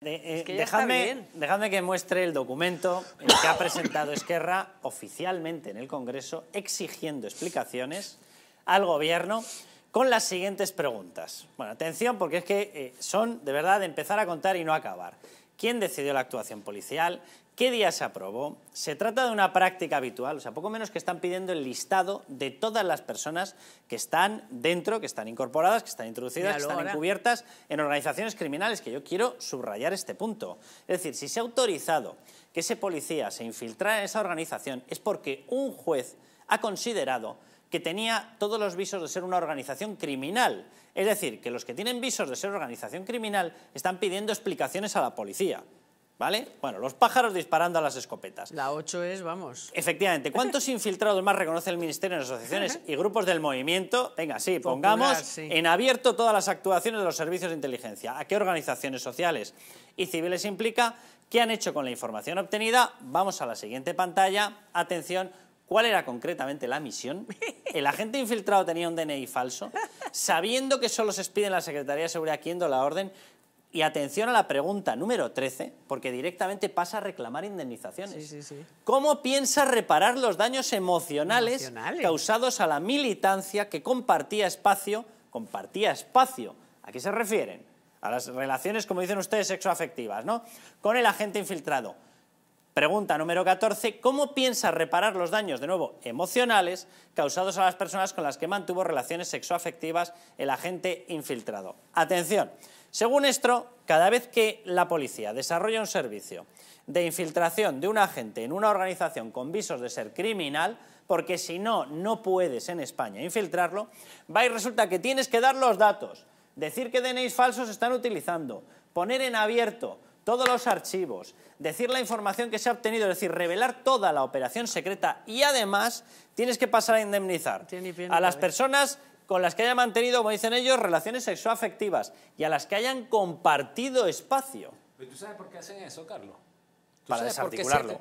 De, eh, eh, que dejadme, que muestre el documento que ha presentado Esquerra oficialmente en el Congreso exigiendo explicaciones al Gobierno con las siguientes preguntas. Bueno, atención porque es que eh, son de verdad de empezar a contar y no acabar quién decidió la actuación policial, qué día se aprobó. Se trata de una práctica habitual, o sea, poco menos que están pidiendo el listado de todas las personas que están dentro, que están incorporadas, que están introducidas, que están encubiertas en organizaciones criminales, que yo quiero subrayar este punto. Es decir, si se ha autorizado que ese policía se infiltrara en esa organización, es porque un juez ha considerado que tenía todos los visos de ser una organización criminal. Es decir, que los que tienen visos de ser organización criminal están pidiendo explicaciones a la policía. ¿Vale? Bueno, los pájaros disparando a las escopetas. La 8 es, vamos. Efectivamente. ¿Cuántos infiltrados más reconoce el Ministerio en asociaciones y grupos del movimiento? Venga, sí, pongamos en abierto todas las actuaciones de los servicios de inteligencia. ¿A qué organizaciones sociales y civiles implica? ¿Qué han hecho con la información obtenida? Vamos a la siguiente pantalla. Atención, ¿cuál era concretamente la misión? el agente infiltrado tenía un DNI falso, sabiendo que solo se expide en la Secretaría de Seguridad quien la orden, y atención a la pregunta número 13, porque directamente pasa a reclamar indemnizaciones. ¿Cómo piensa reparar los daños emocionales, causados a la militancia que compartía espacio? Compartía espacio. ¿A qué se refieren? A las relaciones, como dicen ustedes, sexoafectivas, ¿no? Con el agente infiltrado. Pregunta número 14. ¿Cómo piensa reparar los daños, de nuevo, emocionales causados a las personas con las que mantuvo relaciones sexoafectivas el agente infiltrado? Atención. Según esto, cada vez que la policía desarrolla un servicio de infiltración de un agente en una organización con visos de ser criminal, porque si no, no puedes en España infiltrarlo, va y resulta que tienes que dar los datos, decir que DNIs falsos están utilizando, poner en abierto todos los archivos, decir la información que se ha obtenido, es decir, revelar toda la operación secreta y además tienes que pasar a indemnizar a las personas con las que hayan mantenido, como dicen ellos, relaciones sexoafectivas y a las que hayan compartido espacio. ¿Pero tú sabes por qué hacen eso, Carlos? para desarticularlo.